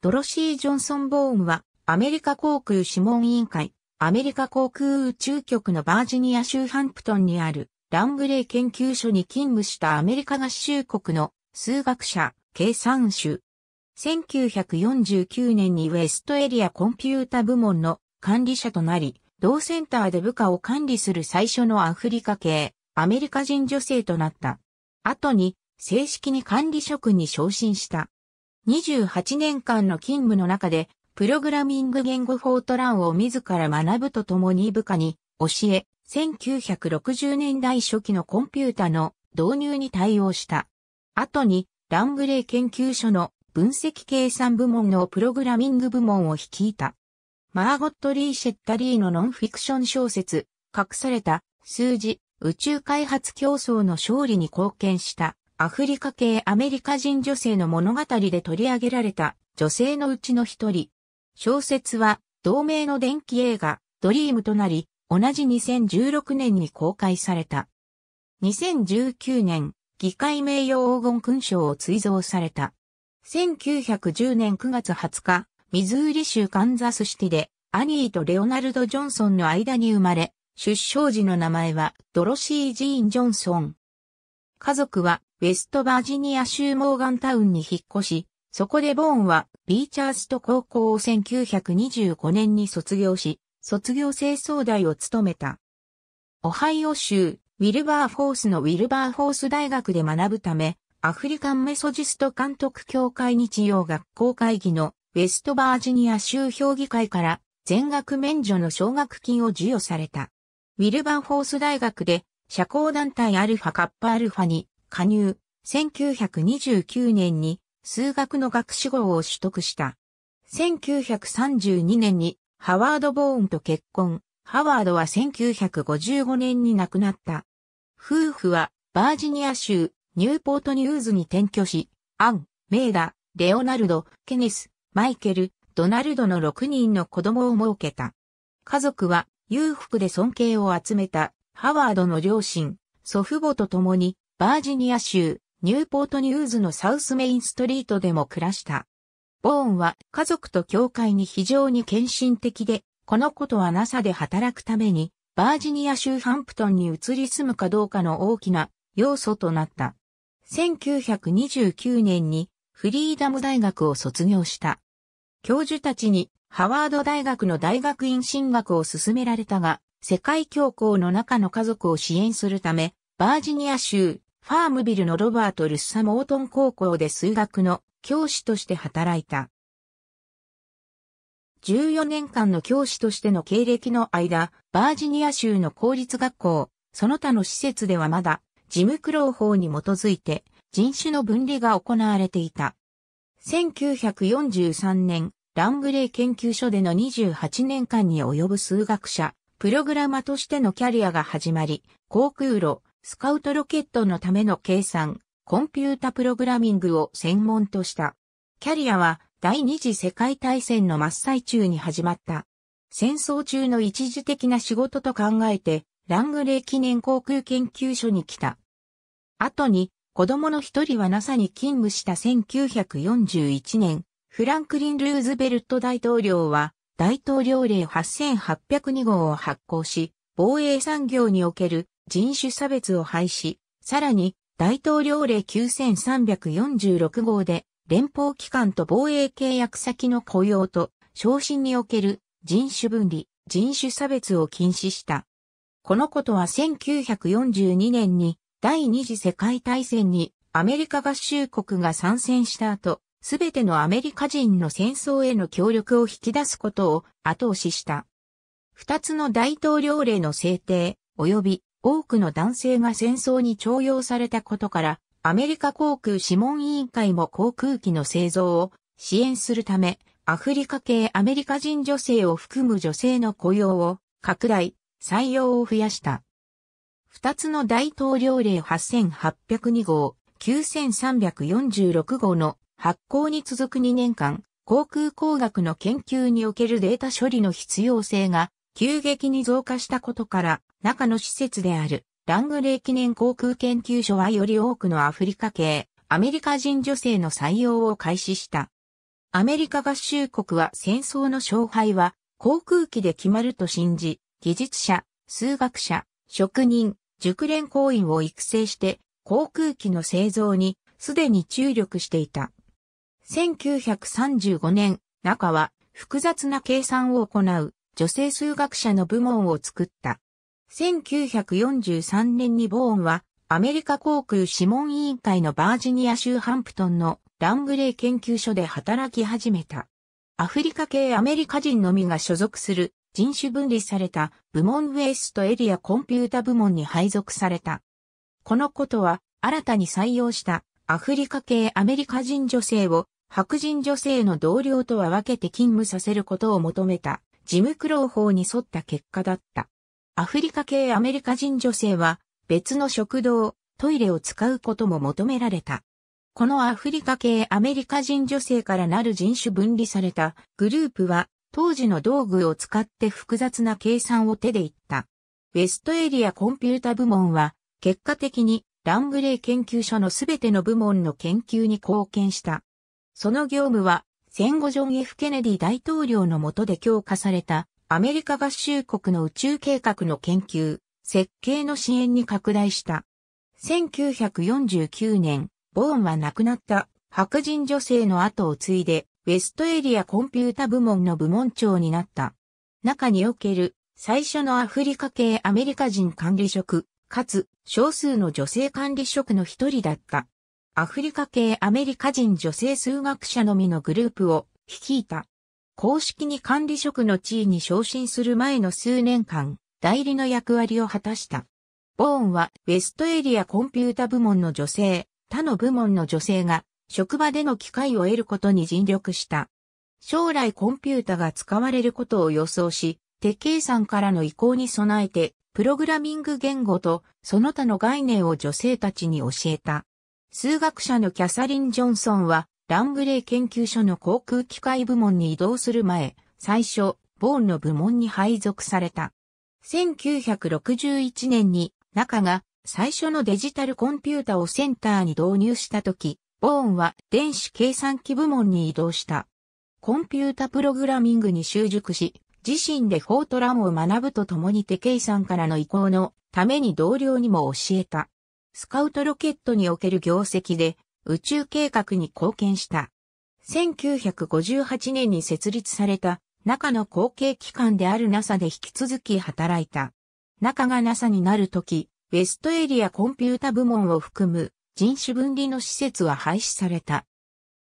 ドロシー・ジョンソン・ボーンは、アメリカ航空諮問委員会、アメリカ航空宇宙局のバージニア州ハンプトンにある、ラングレー研究所に勤務したアメリカ合衆国の数学者、計算手。1949年にウェストエリアコンピュータ部門の管理者となり、同センターで部下を管理する最初のアフリカ系、アメリカ人女性となった。後に、正式に管理職に昇進した。28年間の勤務の中で、プログラミング言語フォートランを自ら学ぶとともに部下に教え、1960年代初期のコンピュータの導入に対応した。後に、ラングレー研究所の分析計算部門のプログラミング部門を率いた。マーゴット・リー・シェッタリーのノンフィクション小説、隠された数字、宇宙開発競争の勝利に貢献したアフリカ系アメリカ人女性の物語で取り上げられた女性のうちの一人。小説は同名の電気映画ドリームとなり、同じ2016年に公開された。2019年、議会名誉黄金勲章を追贈された。1910年9月20日、ミズーリ州カンザスシティで、アニーとレオナルド・ジョンソンの間に生まれ、出生時の名前はドロシー・ジーン・ジョンソン。家族はウェストバージニア州モーガンタウンに引っ越し、そこでボーンはビーチャースト高校を1925年に卒業し、卒業清掃代を務めた。オハイオ州ウィルバーフォースのウィルバーフォース大学で学ぶため、アフリカンメソジスト監督協会日曜学校会議のウェストバージニア州評議会から全額免除の奨学金を授与された。ウィルバーフォース大学で社交団体アルファカッパアルファに加入、1929年に数学の学士号を取得した。1932年にハワード・ボーンと結婚。ハワードは1955年に亡くなった。夫婦はバージニア州ニューポートニューズに転居し、アン、メーダ、レオナルド、ケネス、マイケル、ドナルドの6人の子供を設けた。家族は裕福で尊敬を集めたハワードの両親、祖父母と共にバージニア州、ニューポートニューズのサウスメインストリートでも暮らした。ボーンは家族と教会に非常に献身的で、このことは NASA で働くために、バージニア州ハンプトンに移り住むかどうかの大きな要素となった。1929年にフリーダム大学を卒業した。教授たちにハワード大学の大学院進学を勧められたが、世界恐慌の中の家族を支援するため、バージニア州ファームビルのロバート・ルッサ・モートン高校で数学の教師として働いた。14年間の教師としての経歴の間、バージニア州の公立学校、その他の施設ではまだ、事務苦労法に基づいて、人種の分離が行われていた。1943年、ラングレー研究所での28年間に及ぶ数学者、プログラマとしてのキャリアが始まり、航空路、スカウトロケットのための計算、コンピュータプログラミングを専門とした。キャリアは第二次世界大戦の真っ最中に始まった。戦争中の一時的な仕事と考えて、ラングレー記念航空研究所に来た。後に、子供の一人は NASA に勤務した1941年、フランクリン・ルーズベルト大統領は、大統領令8802号を発行し、防衛産業における人種差別を廃止、さらに大統領令9346号で連邦機関と防衛契約先の雇用と昇進における人種分離、人種差別を禁止した。このことは1942年に第二次世界大戦にアメリカ合衆国が参戦した後、すべてのアメリカ人の戦争への協力を引き出すことを後押しした。二つの大統領令の制定、及び多くの男性が戦争に徴用されたことから、アメリカ航空諮問委員会も航空機の製造を支援するため、アフリカ系アメリカ人女性を含む女性の雇用を拡大、採用を増やした。二つの大統領令8802号、9346号の発行に続く2年間、航空工学の研究におけるデータ処理の必要性が急激に増加したことから、中の施設である、ラングレー記念航空研究所はより多くのアフリカ系、アメリカ人女性の採用を開始した。アメリカ合衆国は戦争の勝敗は航空機で決まると信じ、技術者、数学者、職人、熟練行員を育成して航空機の製造にすでに注力していた。1935年、中は複雑な計算を行う女性数学者の部門を作った。1943年にボーンは、アメリカ航空諮問委員会のバージニア州ハンプトンのラングレー研究所で働き始めた。アフリカ系アメリカ人のみが所属する人種分離された部門ウエストエリアコンピュータ部門に配属された。このことは新たに採用したアフリカ系アメリカ人女性を白人女性の同僚とは分けて勤務させることを求めた事務苦労法に沿った結果だった。アフリカ系アメリカ人女性は別の食堂、トイレを使うことも求められた。このアフリカ系アメリカ人女性からなる人種分離されたグループは当時の道具を使って複雑な計算を手で言った。ウェストエリアコンピュータ部門は結果的にラングレー研究所のすべての部門の研究に貢献した。その業務は戦後ジョン・ F・ ケネディ大統領の下で強化されたアメリカ合衆国の宇宙計画の研究、設計の支援に拡大した。1949年、ボーンは亡くなった白人女性の後を継いで、ウェストエリアコンピュータ部門の部門長になった。中における最初のアフリカ系アメリカ人管理職、かつ少数の女性管理職の一人だった。アフリカ系アメリカ人女性数学者のみのグループを率いた。公式に管理職の地位に昇進する前の数年間、代理の役割を果たした。ボーンはウェストエリアコンピュータ部門の女性、他の部門の女性が職場での機会を得ることに尽力した。将来コンピュータが使われることを予想し、手計算からの移行に備えて、プログラミング言語とその他の概念を女性たちに教えた。数学者のキャサリン・ジョンソンはラングレー研究所の航空機械部門に移動する前、最初、ボーンの部門に配属された。1961年に、中が最初のデジタルコンピュータをセンターに導入した時、ボーンは電子計算機部門に移動した。コンピュータプログラミングに習熟し、自身でフォートランを学ぶとともに手計算からの移行のために同僚にも教えた。スカウトロケットにおける業績で宇宙計画に貢献した。1958年に設立された中の後継機関である NASA で引き続き働いた。中が NASA になるとき、ウェストエリアコンピュータ部門を含む人種分離の施設は廃止された。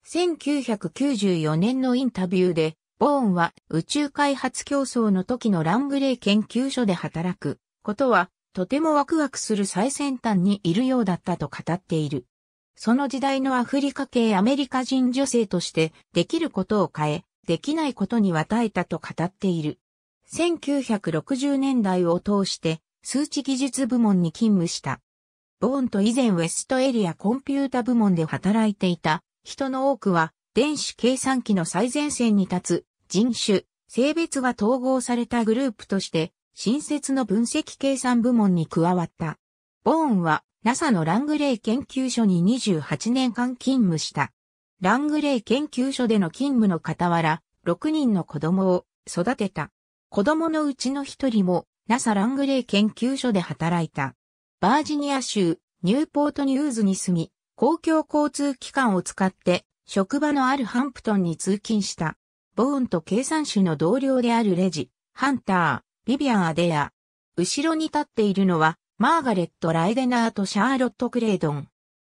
1994年のインタビューで、ボーンは宇宙開発競争の時のラングレー研究所で働くことはとてもワクワクする最先端にいるようだったと語っている。その時代のアフリカ系アメリカ人女性としてできることを変え、できないことに与えたと語っている。1960年代を通して数値技術部門に勤務した。ボーンと以前ウェストエリアコンピュータ部門で働いていた人の多くは電子計算機の最前線に立つ人種、性別が統合されたグループとして新設の分析計算部門に加わった。ボーンは NASA のラングレー研究所に28年間勤務した。ラングレー研究所での勤務の傍ら、6人の子供を育てた。子供のうちの一人も NASA ラングレー研究所で働いた。バージニア州ニューポートニューズに住み、公共交通機関を使って職場のあるハンプトンに通勤した。ボーンと計算手の同僚であるレジ、ハンター、ビビアン・アデア。後ろに立っているのはマーガレット・ライデナーとシャーロット・クレイドン。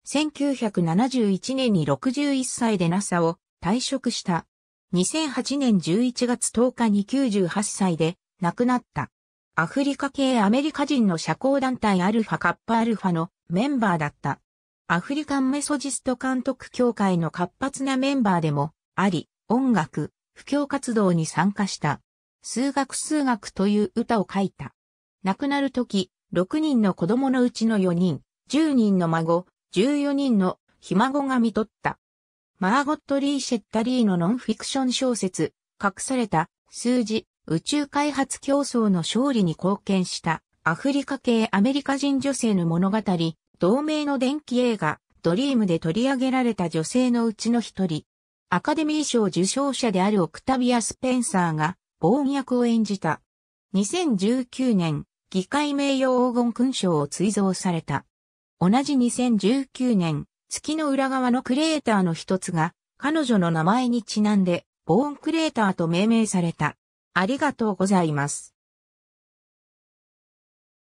1971年に61歳で NASA を退職した。2008年11月10日に98歳で亡くなった。アフリカ系アメリカ人の社交団体アルファカッパアルファのメンバーだった。アフリカンメソジスト監督協会の活発なメンバーでもあり、音楽、布教活動に参加した。数学数学という歌を書いた。亡くなる時、6人の子供のうちの4人、10人の孫、14人のひ孫が見とった。マーゴット・リー・シェッタリーのノンフィクション小説、隠された数字、宇宙開発競争の勝利に貢献したアフリカ系アメリカ人女性の物語、同名の電気映画、ドリームで取り上げられた女性のうちの一人。アカデミー賞受賞者であるオクタビア・スペンサーが、暴虐を演じた。2019年、議会名誉黄金勲章を追贈された。同じ2019年、月の裏側のクレーターの一つが、彼女の名前にちなんで、ボーンクレーターと命名された。ありがとうございます。